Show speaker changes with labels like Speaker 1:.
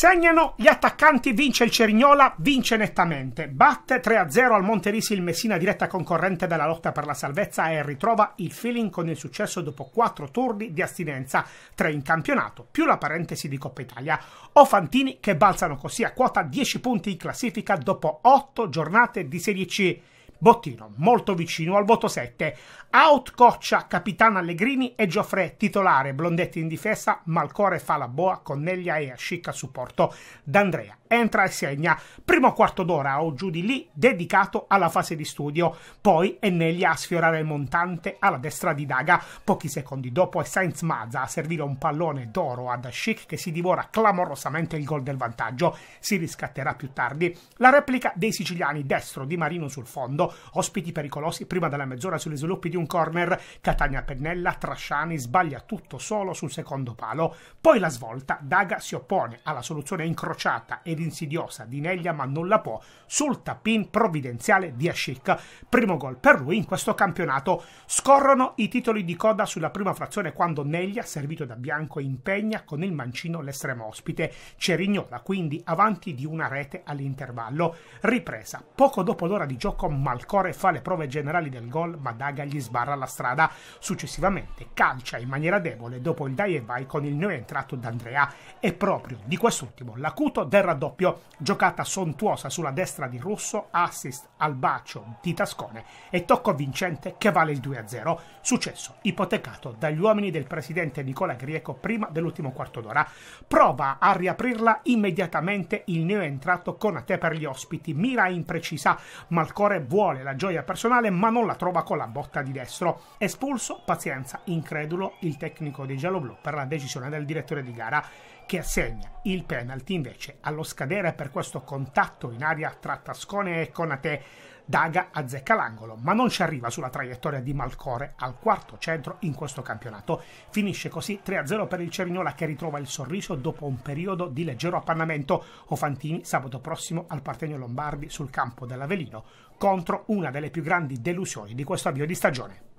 Speaker 1: Segnano gli attaccanti, vince il Cerignola, vince nettamente. Batte 3-0 al Monterisi il Messina, diretta concorrente della lotta per la salvezza e ritrova il feeling con il successo dopo quattro turni di astinenza, tre in campionato, più la parentesi di Coppa Italia. O Fantini che balzano così a quota 10 punti in classifica dopo 8 giornate di Serie C. Bottino, molto vicino al voto 7. Out Coccia, capitano Allegrini e Gioffre, titolare, Blondetti in difesa, Malcore fa la boa, Conneglia e Ascicca supporto. D'Andrea entra e segna. Primo quarto d'ora o giù di lì dedicato alla fase di studio. Poi Enneglia a sfiorare il montante alla destra di Daga. Pochi secondi dopo è Sainz Mazza a servire un pallone d'oro ad Ascic che si divora clamorosamente il gol del vantaggio. Si riscatterà più tardi. La replica dei siciliani destro di Marino sul fondo ospiti pericolosi prima della mezz'ora sugli sviluppi di un corner, Catania Pennella, Trasciani sbaglia tutto solo sul secondo palo, poi la svolta, Daga si oppone alla soluzione incrociata ed insidiosa di Neglia ma non la può sul tappin provvidenziale di Ashik, primo gol per lui in questo campionato. Scorrono i titoli di coda sulla prima frazione quando Neglia, servito da Bianco, impegna con il mancino l'estremo ospite, Cerignola quindi avanti di una rete all'intervallo, ripresa poco dopo l'ora di gioco mal al core e fa le prove generali del gol, ma Daga gli sbarra la strada. Successivamente calcia in maniera debole dopo il dai e vai con il neoentrato D'Andrea e proprio di quest'ultimo l'acuto del raddoppio, giocata sontuosa sulla destra di Russo, assist al bacio di Tascone e tocco vincente che vale il 2-0, successo ipotecato dagli uomini del presidente Nicola Grieco prima dell'ultimo quarto d'ora. Prova a riaprirla immediatamente il neoentrato te per gli ospiti, mira imprecisa, ma il core vuole vuole la gioia personale ma non la trova con la botta di destro. Espulso, pazienza, incredulo il tecnico dei gialloblu per la decisione del direttore di gara che assegna il penalty invece allo scadere per questo contatto in aria tra Tascone e Conate. Daga azzecca l'angolo, ma non ci arriva sulla traiettoria di Malcore al quarto centro in questo campionato. Finisce così 3-0 per il Cerignola che ritrova il sorriso dopo un periodo di leggero appannamento. Ofantini sabato prossimo al Partenio Lombardi sul campo dell'Avelino contro una delle più grandi delusioni di questo avvio di stagione.